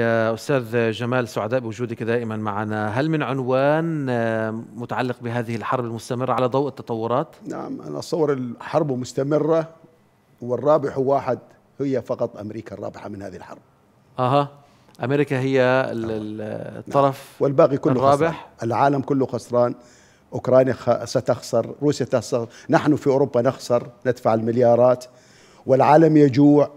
يا أستاذ جمال سعداء بوجودك دائما معنا هل من عنوان آه، متعلق بهذه الحرب المستمرة على ضوء التطورات؟ نعم أنا أتصور الحرب مستمرة والرابح واحد هي فقط أمريكا الرابحة من هذه الحرب أها أمريكا هي نعم. نعم. الطرف نعم. والباقي كله الرابح خسران. العالم كله خسران أوكرانيا ستخسر روسيا تخسر نحن في أوروبا نخسر ندفع المليارات والعالم يجوع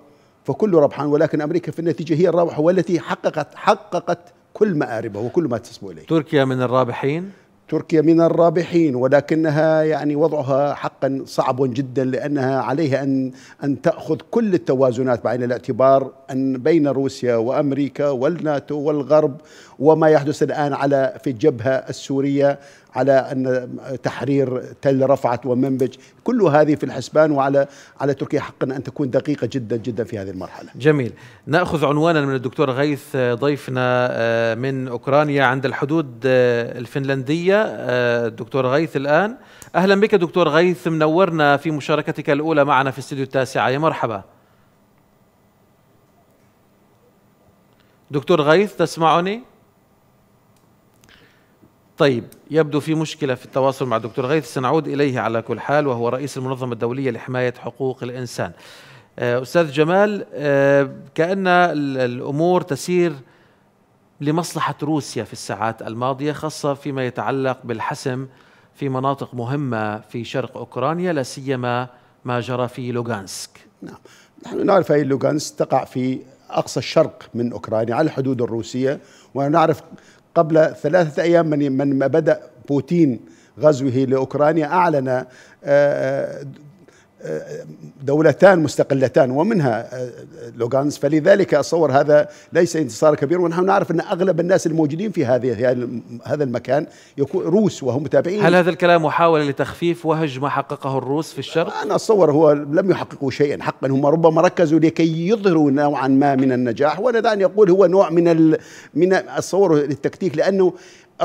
فكل ربحان ولكن امريكا في النتيجه هي الرابحه والتي حققت حققت كل مآربها وكل ما تسمو اليه. تركيا من الرابحين؟ تركيا من الرابحين ولكنها يعني وضعها حقا صعب جدا لانها عليها ان ان تاخذ كل التوازنات بعين الاعتبار ان بين روسيا وامريكا والناتو والغرب وما يحدث الان على في الجبهه السوريه على ان تحرير تل رفعت ومنبج كل هذه في الحسبان وعلى على تركيا حقا ان تكون دقيقه جدا جدا في هذه المرحله جميل ناخذ عنوانا من الدكتور غيث آه، ضيفنا آه، من اوكرانيا عند الحدود آه، الفنلنديه الدكتور غيث الان اهلا بك دكتور غيث منورنا في مشاركتك الاولى معنا في استديو التاسعه يا مرحبا دكتور غيث تسمعني طيب يبدو في مشكلة في التواصل مع الدكتور غيث سنعود إليه على كل حال وهو رئيس المنظمة الدولية لحماية حقوق الإنسان آه، أستاذ جمال آه، كأن الأمور تسير لمصلحة روسيا في الساعات الماضية خاصة فيما يتعلق بالحسم في مناطق مهمة في شرق أوكرانيا لا سيما ما جرى في لوغانسك نعم نحن نعرف أي لوغانسك تقع في أقصى الشرق من أوكرانيا على الحدود الروسية ونعرف قبل ثلاثة أيام من من بدأ بوتين غزوه لأوكرانيا أعلن آه، آه، دولتان مستقلتان ومنها آه، آه، لوغانس فلذلك اتصور هذا ليس انتصار كبير ونحن نعرف ان اغلب الناس الموجودين في هذه هذا المكان يكون روس وهم متابعين هل هذا الكلام محاوله لتخفيف وهج ما حققه الروس في الشرق؟ انا اتصور هو لم يحققوا شيئا حقا هم ربما ركزوا لكي يظهروا نوعا ما من النجاح وانا دعني يقول هو نوع من ال من اتصور التكتيك لانه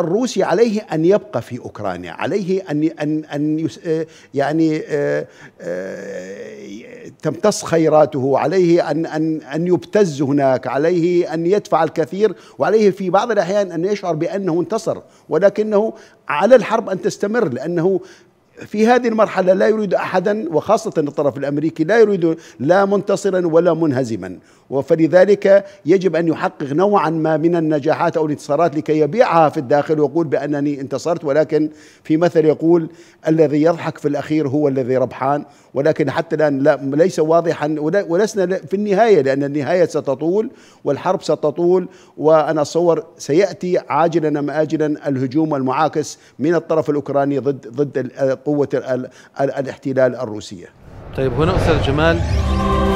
الروسي عليه ان يبقى في اوكرانيا، عليه ان ان ان يس آه، يعني آه، آه، تمتص خيراته، عليه ان ان ان يبتز هناك، عليه ان يدفع الكثير، وعليه في بعض الاحيان ان يشعر بانه انتصر، ولكنه على الحرب ان تستمر لانه في هذه المرحلة لا يريد أحدا وخاصة الطرف الأمريكي لا يريد لا منتصرا ولا منهزما فلذلك يجب أن يحقق نوعا ما من النجاحات أو الانتصارات لكي يبيعها في الداخل ويقول بأنني انتصرت ولكن في مثل يقول الذي يضحك في الأخير هو الذي ربحان ولكن حتى الآن لا ليس واضحا ولسنا في النهاية لأن النهاية ستطول والحرب ستطول وأنا أتصور سيأتي عاجلا أم آجلا الهجوم المعاكس من الطرف الأوكراني ضد ضد قوة الاحتلال الروسية طيب هنا أستاذ جمال